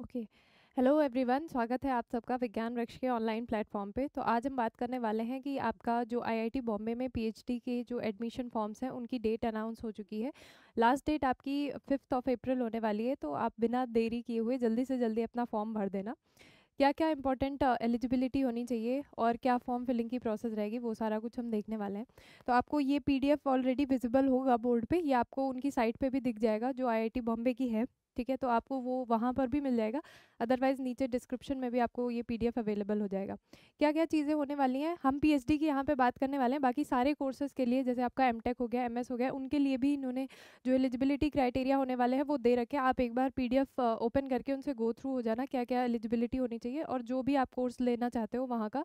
okay hello everyone स्वागत है आप सबका विज्ञान वृक्ष के ऑनलाइन प्लेटफॉर्म पे तो आज हम बात करने वाले हैं कि आपका जो आईआईटी बॉम्बे में पीएचडी के जो एडमिशन फॉर्म्स हैं उनकी डेट अनाउंस हो चुकी है लास्ट डेट आपकी फिफ्थ ऑफ अप्रैल होने वाली है तो आप बिना देरी किए हुए जल्दी से जल्दी अपना फॉर्म भर देना क्या क्या इंपॉर्टेंट एलिजिबिलिटी होनी चाहिए और क्या फॉर्म फिलिंग की प्रोसेस रहेगी वो सारा कुछ हम देखने वाले हैं तो आपको ये पीडीएफ ऑलरेडी विजिबल होगा बोर्ड पे ये आपको उनकी साइट पे भी दिख जाएगा जो आईआईटी बॉम्बे की है ठीक है तो आपको वो वहाँ पर भी मिल जाएगा अदरवाइज़ नीचे डिस्क्रिप्शन में भी आपको ये पीडीएफ अवेलेबल हो जाएगा क्या क्या चीज़ें होने वाली हैं हम पीएचडी की यहाँ पे बात करने वाले हैं बाकी सारे कोर्सेज़ के लिए जैसे आपका एमटेक हो गया एमएस हो गया उनके लिए भी इन्होंने जो एलिजिबिलिटी क्राइटेरिया होने वाले हैं वो दे रखे आप एक बार पी ओपन करके उनसे गो थ्रू हो जाना क्या क्या एलिजिबिलिटी होनी चाहिए और जो भी आप कोर्स लेना चाहते हो वहाँ का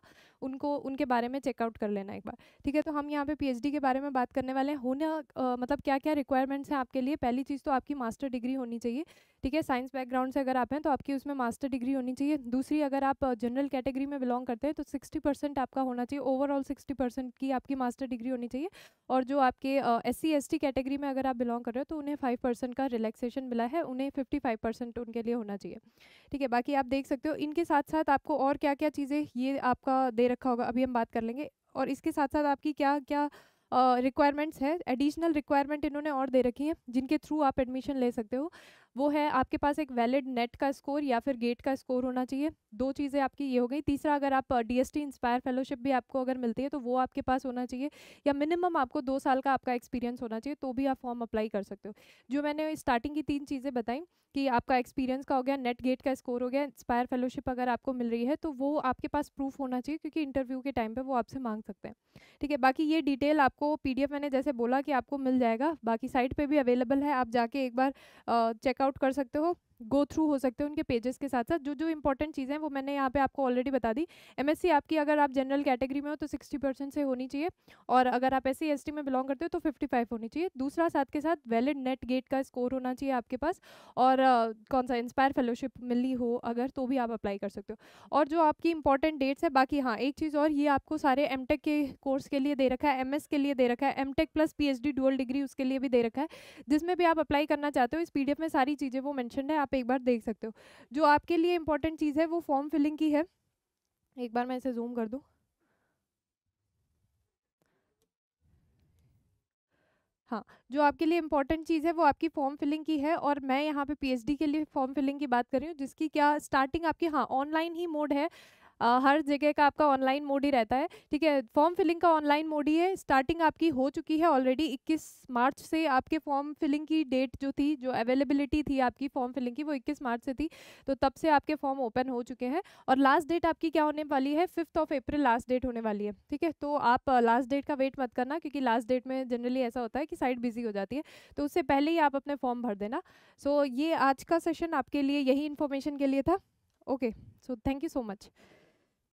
उनको उनके बारे में चेकआउट कर लेना एक बार ठीक है तो हम यहाँ पे पीएचडी के बारे में बात करने वाले हैं होना मतलब क्या क्या रिक्वायरमेंट्स हैं आपके लिए पहली चीज़ तो आपकी मास्टर डिग्री होनी चाहिए ठीक है साइंस बैकग्राउंड से अगर आप हैं तो आपकी उसमें मास्टर डिग्री होनी चाहिए दूसरी अगर आप जनरल कैटेगरी में बिलोंग करते हैं तो सिक्सटी परसेंट आपका होना चाहिए ओवरऑल सिक्सटी परसेंट की आपकी मास्टर डिग्री होनी चाहिए और जो आपके S C S T category में अगर आप बिलोंग कर रहे हो तो उन्हें फाइव परसेंट का रिलैक्सेशन मिला है उन्हें फिफ्टी फाइव परसेंट उनके लिए होना चाहिए ठीक है बाकी आप देख सकते हो इनके साथ साथ आपको और क्या क्या चीज़ें ये आपका दे रखा होगा अभी हम बात कर लेंगे और इसके साथ साथ आपकी क्या क्या रिक्वायरमेंट्स है एडिशनल रिक्वायरमेंट इन्होंने और दे रखी हैं जिनके थ्रू आप एडमिशन ले सकते हो वो है आपके पास एक वैलिड नेट का स्कोर या फिर गेट का स्कोर होना चाहिए दो चीज़ें आपकी ये हो गई तीसरा अगर आप डीएसटी इंस्पायर फेलोशिप भी आपको अगर मिलती है तो वो आपके पास होना चाहिए या मिनिमम आपको दो साल का आपका एक्सपीरियंस होना चाहिए तो भी आप फॉर्म अप्लाई कर सकते हो जो मैंने स्टार्टिंग की तीन चीज़ें बताई कि आपका एक्सपीरियंस का हो गया नेट गेट का स्कोर हो गया इंस्पायर फेलोशिप अगर आपको मिल रही है तो वो आपके पास प्रूफ होना चाहिए क्योंकि इंटरव्यू के टाइम पर वो आपसे मांग सकते हैं ठीक है बाकी ये डिटेल आपको पी मैंने जैसे बोला कि आपको मिल जाएगा बाकी साइट पर भी अवेलेबल है आप जाके एक बार चेक चेकआउट कर सकते हो गो थ्रू हो सकते हैं उनके पेजेस के साथ साथ जो जो इंपॉर्टेंट चीज़ें हैं वो मैंने यहाँ पे आपको ऑलरेडी बता दी एमएससी आपकी अगर आप जनरल कैटेगरी में हो तो 60 परसेंट से होनी चाहिए और अगर आप एस सी में बिलोंग करते हो तो 55 होनी चाहिए दूसरा साथ के साथ वैलिड नेट गेट का स्कोर होना चाहिए आपके पास और uh, कौन सा इंस्पायर फेलोशिप मिली हो अगर तो भी आप अप्लाई कर सकते हो और जो आपकी इंपॉर्टेंट डेट्स है बाकी हाँ एक चीज़ और ये आपको सारे एम के कोर्स के लिए दे रखा है एम के लिए दे रखा है M plus P H degree उसके लिए भी दे रखा है जिसमें भी आप अप्लाई करना चाहते हो इस पी में सारी चीज़ें वो मैंशन है आप आप एक बार देख सकते हो जो आपके लिए इम्पोर्टेंट चीज़ है वो फॉर्म फिलिंग की है एक बार मैं इसे जूम कर दूँ हाँ जो आपके लिए इंपॉर्टेंट चीज़ है वो आपकी फॉर्म फिलिंग की है और मैं यहाँ पे पीएचडी के लिए फॉर्म फिलिंग की बात कर रही हूँ जिसकी क्या स्टार्टिंग आपकी हाँ ऑनलाइन ही मोड है आ, हर जगह का आपका ऑनलाइन मोड ही रहता है ठीक है फॉर्म फिलिंग का ऑनलाइन मोड ही है स्टार्टिंग आपकी हो चुकी है ऑलरेडी 21 मार्च से आपके फॉर्म फिलिंग की डेट जो थी जो अवेलेबिलिटी थी आपकी फॉर्म फिलिंग की वो इक्कीस मार्च से थी तो तब से आपके फॉर्म ओपन हो चुके हैं और लास्ट डेट आपकी क्या होने वाली है fifth of April last date होने वाली है ठीक है तो आप लास्ट डेट का वेट मत करना क्योंकि लास्ट डेट में जनरली ऐसा होता है कि साइट बिजी हो जाती है तो उससे पहले ही आप अपने फॉर्म भर देना सो ये आज का सेशन आपके लिए यही इन्फॉर्मेशन के लिए था okay so thank you so much